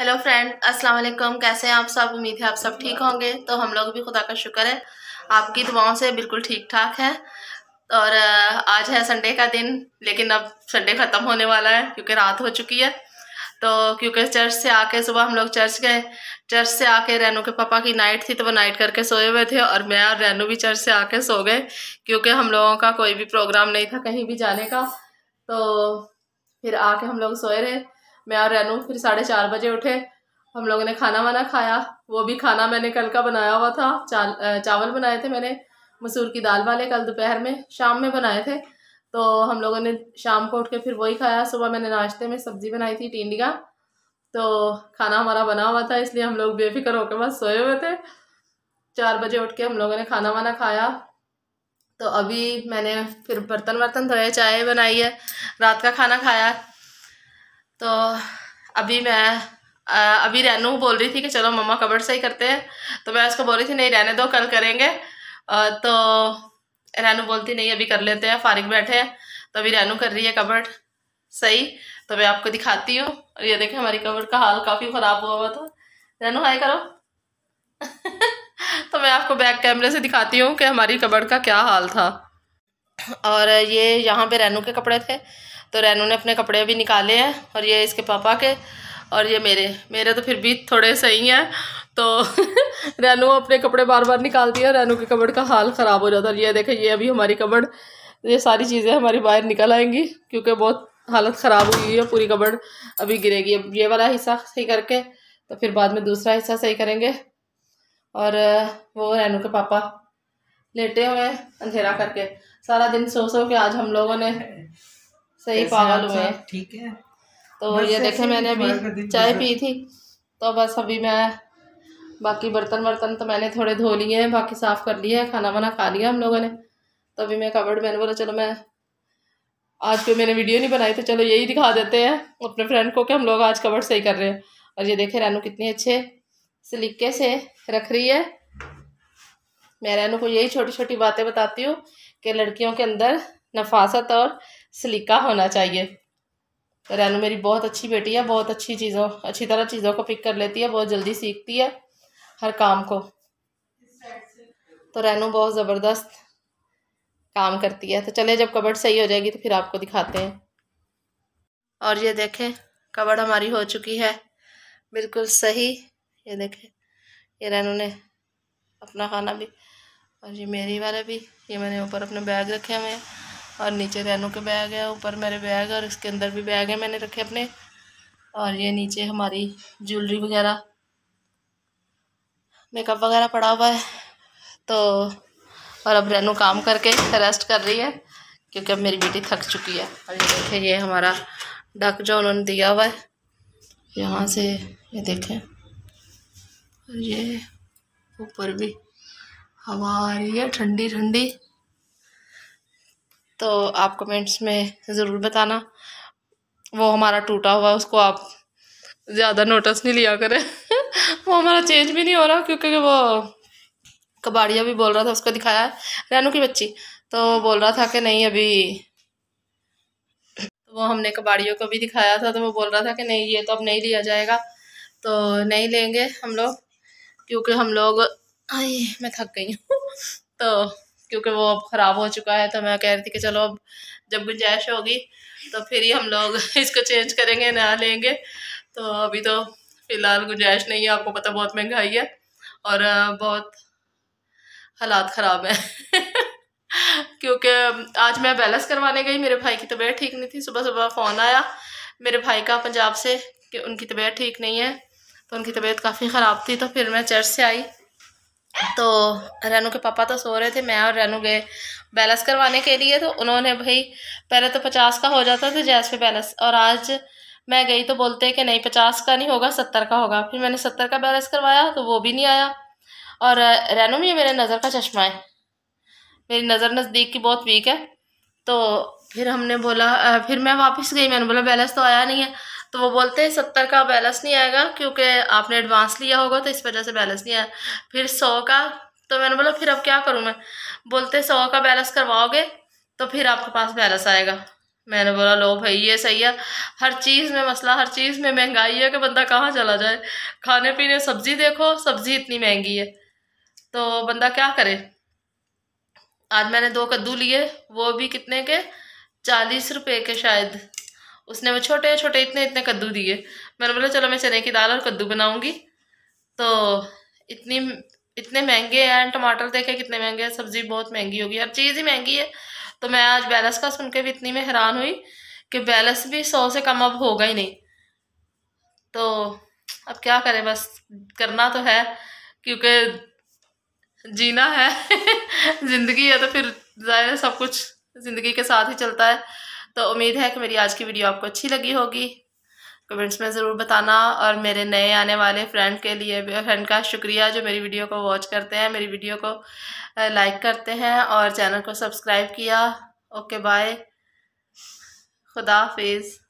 hello friend अस्सलाम वालेकुम कैसे हैं आप सब उम्मीद है आप सब ठीक होंगे तो हम लोग भी खुदा का शुक्र है आपकी दुआओं से बिल्कुल ठीक ठाक है और आज है संडे का दिन लेकिन अब संडे ख़त्म होने वाला है क्योंकि रात हो चुकी है तो क्योंकि चर्च से आके सुबह हम लोग चर्च गए चर्च से आके रेनू के पापा की नाइट थी तो वो नाइट करके सोए हुए थे और मैं और रेनू भी चर्च से आके सो गए क्योंकि हम लोगों का कोई भी प्रोग्राम नहीं था कहीं भी जाने का तो फिर आके हम लोग सोए रहे मैं और रेनू फिर साढ़े चार बजे उठे हम लोगों ने खाना वाना खाया वो भी खाना मैंने कल का बनाया हुआ था चावल बनाए थे मैंने मसूर की दाल वाले कल दोपहर में शाम में बनाए थे तो हम लोगों ने शाम को उठ के फिर वही खाया सुबह मैंने नाश्ते में सब्ज़ी बनाई थी टिंडिया तो खाना हमारा बना हुआ था इसलिए हम लोग बेफिक्र होकर बस सोए हुए थे चार बजे उठ के हम लोगों ने खाना वाना खाया तो अभी मैंने फिर बर्तन वर्तन धोए चाय बनाई है रात का खाना खाया तो अभी मैं अभी रेनू बोल रही थी कि चलो मम्मा कबर से ही करते हैं तो मैं उसको बोल रही थी नहीं रहने दो कल करेंगे तो रेनू बोलती नहीं अभी कर लेते हैं फारिग बैठे हैं तो अभी रेनू कर रही है कबर्ड सही तो मैं आपको दिखाती हूँ और ये देखें हमारी कबर्ड का हाल काफ़ी ख़राब हुआ हुआ था रेनू हाई करो तो मैं आपको बैक कैमरे से दिखाती हूँ कि हमारी कबर्ड का क्या हाल था और ये यहाँ पे रेनू के कपड़े थे तो रैनू ने अपने कपड़े भी निकाले हैं और ये इसके पापा के और ये मेरे मेरे तो फिर भी थोड़े सही हैं तो रैनू अपने कपड़े बार बार निकालती है रैनू के कबड़ का हाल ख़राब हो जाता है ये देखें ये अभी हमारी कबड़ ये सारी चीज़ें हमारी बाहर निकल आएंगी क्योंकि बहुत हालत ख़राब हुई है पूरी कपड़ अभी गिरेगी अब ये वाला हिस्सा सही करके तो फिर बाद में दूसरा हिस्सा सही करेंगे और वो रैनू के पापा लेटे हुए अंधेरा करके सारा दिन सो सो के आज हम लोगों ने सही पागल हुए ठीक है तो ये देखे मैंने अभी चाय पी थी तो बस अभी मैं बाकी बर्तन वर्तन तो मैंने थोड़े धो लिए हैं बाकी साफ़ कर लिए हैं खाना वाना खा लिया हम लोगों ने तो अभी मैं कवर्ड मैंने बोला चलो मैं आज क्यों मैंने वीडियो नहीं बनाई तो चलो यही दिखा देते हैं अपने फ्रेंड को कि हम लोग आज कवर्ड सही कर रहे हैं और ये देखे रैनू कितने अच्छे सलीके से रख रही है मैं रैनू को यही छोटी छोटी बातें बताती हूँ कि लड़कियों के अंदर नफासत और सलीका होना चाहिए रैनू मेरी बहुत अच्छी बेटी है बहुत अच्छी चीज़ों अच्छी तरह चीज़ों को पिक कर लेती है बहुत जल्दी सीखती है हर काम को तो रैनू बहुत ज़बरदस्त काम करती है तो चले जब कबड़ सही हो जाएगी तो फिर आपको दिखाते हैं और ये देखें कबड़ हमारी हो चुकी है बिल्कुल सही ये देखें ये रैनू ने अपना खाना भी और ये मेरी वाला भी ये मैंने ऊपर अपने बैग रखे हुए हैं और नीचे रेनू के बैग है ऊपर मेरे बैग और इसके अंदर भी बैग है मैंने रखे अपने और ये नीचे हमारी ज्वेलरी वगैरह मेकअप वगैरह पड़ा हुआ है तो और अब रेनू काम करके रेस्ट कर रही है क्योंकि अब मेरी बेटी थक चुकी है और ये देखें ये हमारा डक जो उन्होंने दिया हुआ है यहाँ से ये देखें और ये ऊपर भी हवा आ रही है ठंडी ठंडी तो आप कमेंट्स में ज़रूर बताना वो हमारा टूटा हुआ उसको आप ज़्यादा नोटिस नहीं लिया करें वो हमारा चेंज भी नहीं हो रहा क्योंकि वो कबाड़िया भी बोल रहा था उसको दिखाया रैनू की बच्ची तो बोल रहा था कि नहीं अभी तो वो हमने कबाड़ियों को भी दिखाया था तो वो बोल रहा था कि नहीं ये तो अब नहीं लिया जाएगा तो नहीं लेंगे हम लोग क्योंकि हम लोग आई मैं थक गई हूँ तो क्योंकि वो अब ख़राब हो चुका है तो मैं कह रही थी कि चलो अब जब गुंजाइश होगी तो फिर ही हम लोग इसको चेंज करेंगे नया लेंगे तो अभी तो फ़िलहाल गुंजाइश नहीं है आपको पता बहुत महंगाई है और बहुत हालात ख़राब हैं क्योंकि आज मैं बैलेंस करवाने गई मेरे भाई की तबीयत ठीक नहीं थी सुबह सुबह फ़ोन आया मेरे भाई का पंजाब से कि उनकी तबीयत ठीक नहीं है तो उनकी तबीयत काफ़ी ख़राब थी तो फिर मैं चर्च से आई तो रेनू के पापा तो सो रहे थे मैं और रेनू गए बैलेंस करवाने के लिए तो उन्होंने भाई पहले तो पचास का हो जाता था जैस पे बैलेंस और आज मैं गई तो बोलते कि नहीं पचास का नहीं होगा सत्तर का होगा फिर मैंने सत्तर का बैलेंस करवाया तो वो भी नहीं आया और रैनो में मेरे नज़र का चश्मा है मेरी नज़र नज़दीक की बहुत वीक है तो फिर हमने बोला फिर मैं वापस गई मैंने बोला बैलेंस तो आया नहीं है तो वो बोलते हैं सत्तर का बैलेंस नहीं आएगा क्योंकि आपने एडवांस लिया होगा तो इस वजह से बैलेंस नहीं आया फिर सौ का तो मैंने बोला फिर अब क्या करूँ मैं बोलते सौ का बैलेंस करवाओगे तो फिर आपके पास बैलेंस आएगा मैंने बोला लो भाई ये सही है हर चीज़ में मसला हर चीज़ में महंगाई है कि बंदा कहाँ चला जाए खाने पीने सब्ज़ी देखो सब्ज़ी इतनी महंगी है तो बंदा क्या करे आज मैंने दो कद्दू लिए वो भी कितने के चालीस रुपए के शायद उसने वो छोटे छोटे इतने इतने कद्दू दिए मैंने बोला चलो मैं चने की दाल और कद्दू बनाऊँगी तो इतनी इतने महंगे हैं टमाटर देखे कितने महंगे हैं सब्ज़ी बहुत महंगी होगी हर चीज़ ही महंगी है तो मैं आज बैलेंस का सुन के भी इतनी में हैरान हुई कि बैलेंस भी सौ से कम अब होगा ही नहीं तो अब क्या करें बस करना तो है क्योंकि जीना है ज़िंदगी है तो फिर ज़ाहिर सब कुछ ज़िंदगी के साथ ही चलता है तो उम्मीद है कि मेरी आज की वीडियो आपको अच्छी लगी होगी कमेंट्स में ज़रूर बताना और मेरे नए आने वाले फ्रेंड के लिए फ्रेंड का शुक्रिया जो मेरी वीडियो को वॉच करते हैं मेरी वीडियो को लाइक करते हैं और चैनल को सब्सक्राइब किया ओके बाय खुदा हाफिज़